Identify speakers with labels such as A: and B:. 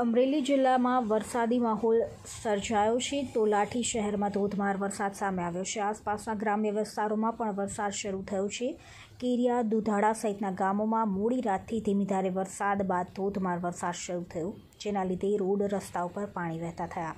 A: અમરેલી જિલ્લામાં વરસાદી માહોલ સર્જાયો છે તો લાઠી શહેરમાં ધોધમાર વરસાદ સામે આવ્યો છે આસપાસના ગ્રામ્ય વિસ્તારોમાં પણ વરસાદ શરૂ થયો છે કેરિયા દુધાળા સહિતના ગામોમાં મોડી રાતથી ધીમી ધારે વરસાદ બાદ ધોધમાર વરસાદ શરૂ થયો જેના લીધે રોડ રસ્તા ઉપર પાણી વહેતા થયા